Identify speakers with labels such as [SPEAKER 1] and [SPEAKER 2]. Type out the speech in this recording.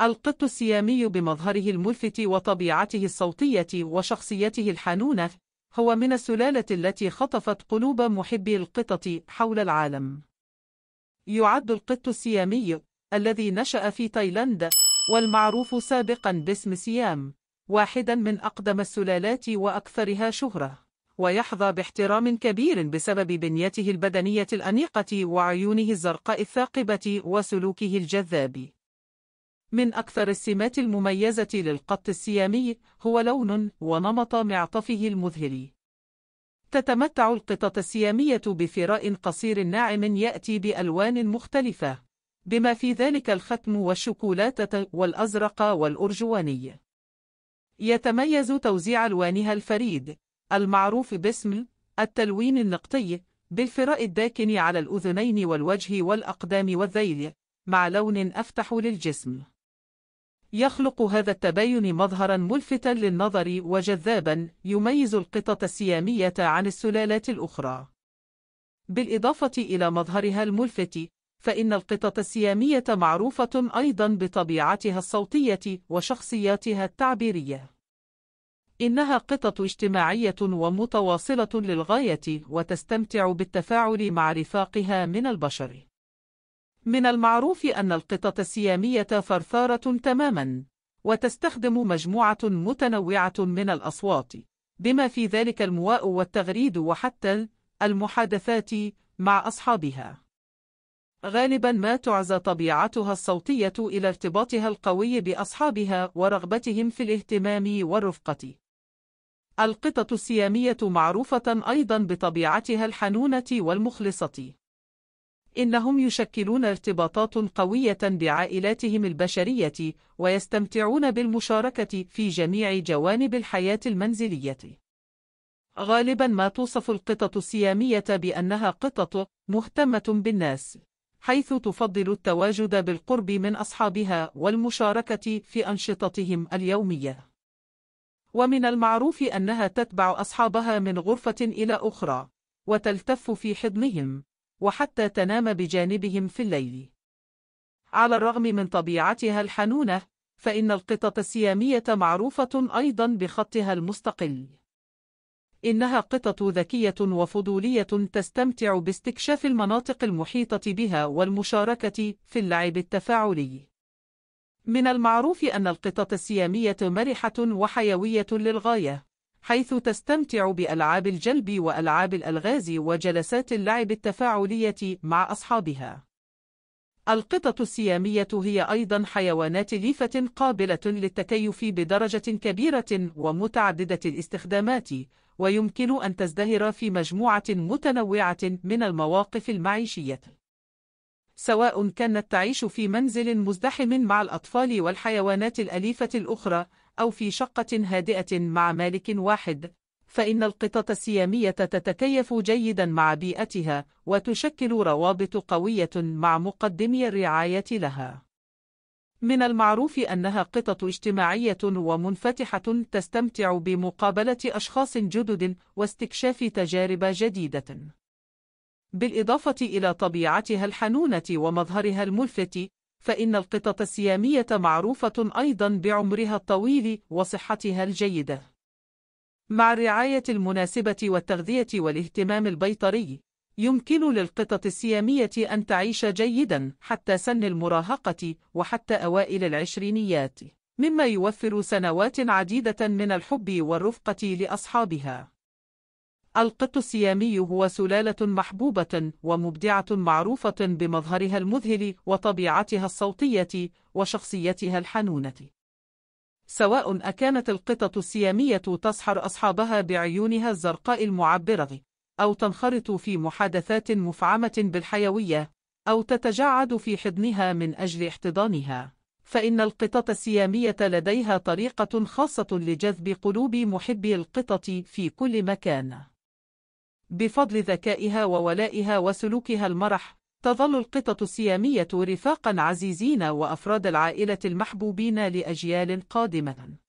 [SPEAKER 1] القط السيامي بمظهره الملفت وطبيعته الصوتية وشخصيته الحنونة هو من السلالة التي خطفت قلوب محبي القطط حول العالم يعد القط السيامي الذي نشأ في تايلاند والمعروف سابقا باسم سيام واحدا من أقدم السلالات وأكثرها شهرة ويحظى باحترام كبير بسبب بنيته البدنية الأنيقة وعيونه الزرقاء الثاقبة وسلوكه الجذاب من أكثر السمات المميزة للقط السيامي هو لون ونمط معطفه المذهل. تتمتع القطط السيامية بفراء قصير ناعم يأتي بألوان مختلفة، بما في ذلك الختم والشوكولاتة والأزرق والأرجواني. يتميز توزيع ألوانها الفريد، المعروف باسم التلوين النقطي، بالفراء الداكن على الأذنين والوجه والأقدام والذيل، مع لون أفتح للجسم. يخلق هذا التباين مظهرا ملفتا للنظر وجذابا يميز القطط السيامية عن السلالات الأخرى. بالإضافة إلى مظهرها الملفت، فإن القطط السيامية معروفة أيضا بطبيعتها الصوتية وشخصياتها التعبيرية. إنها قطط اجتماعية ومتواصلة للغاية وتستمتع بالتفاعل مع رفاقها من البشر. من المعروف أن القطط السيامية فرفارة تماماً، وتستخدم مجموعة متنوعة من الأصوات، بما في ذلك المواء والتغريد وحتى المحادثات مع أصحابها. غالبا ما تعزى طبيعتها الصوتية إلى ارتباطها القوي بأصحابها ورغبتهم في الاهتمام والرفقة. القطط السيامية معروفة أيضا بطبيعتها الحنونة والمخلصة. إنهم يشكلون ارتباطات قوية بعائلاتهم البشرية ويستمتعون بالمشاركة في جميع جوانب الحياة المنزلية. غالبا ما توصف القطط السيامية بأنها قطط مهتمة بالناس، حيث تفضل التواجد بالقرب من أصحابها والمشاركة في أنشطتهم اليومية. ومن المعروف أنها تتبع أصحابها من غرفة إلى أخرى، وتلتف في حضنهم وحتى تنام بجانبهم في الليل على الرغم من طبيعتها الحنونة فإن القطط السيامية معروفة أيضا بخطها المستقل إنها قطط ذكية وفضولية تستمتع باستكشاف المناطق المحيطة بها والمشاركة في اللعب التفاعلي من المعروف أن القطط السيامية مرحة وحيوية للغاية حيث تستمتع بألعاب الجلب وألعاب الألغاز وجلسات اللعب التفاعلية مع أصحابها. القطط السيامية هي أيضا حيوانات ليفة قابلة للتكيف بدرجة كبيرة ومتعددة الاستخدامات، ويمكن أن تزدهر في مجموعة متنوعة من المواقف المعيشية. سواء كانت تعيش في منزل مزدحم مع الأطفال والحيوانات الأليفة الأخرى، أو في شقة هادئة مع مالك واحد فإن القطط السيامية تتكيف جيدا مع بيئتها وتشكل روابط قوية مع مقدمي الرعاية لها من المعروف أنها قطط اجتماعية ومنفتحة تستمتع بمقابلة أشخاص جدد واستكشاف تجارب جديدة بالإضافة إلى طبيعتها الحنونة ومظهرها الملفت فإن القطط السيامية معروفة أيضا بعمرها الطويل وصحتها الجيدة. مع الرعاية المناسبة والتغذية والاهتمام البيطري، يمكن للقطط السيامية أن تعيش جيدا حتى سن المراهقة وحتى أوائل العشرينيات، مما يوفر سنوات عديدة من الحب والرفقة لأصحابها. القط السيامي هو سلالة محبوبة ومبدعة معروفة بمظهرها المذهل وطبيعتها الصوتية وشخصيتها الحنونة. سواء أكانت القطط السيامية تسحر أصحابها بعيونها الزرقاء المعبرة، أو تنخرط في محادثات مفعمة بالحيوية، أو تتجعد في حضنها من أجل احتضانها، فإن القطط السيامية لديها طريقة خاصة لجذب قلوب محبي القطط في كل مكان. بفضل ذكائها وولائها وسلوكها المرح تظل القطط السيامية رفاقا عزيزين وأفراد العائلة المحبوبين لأجيال قادمة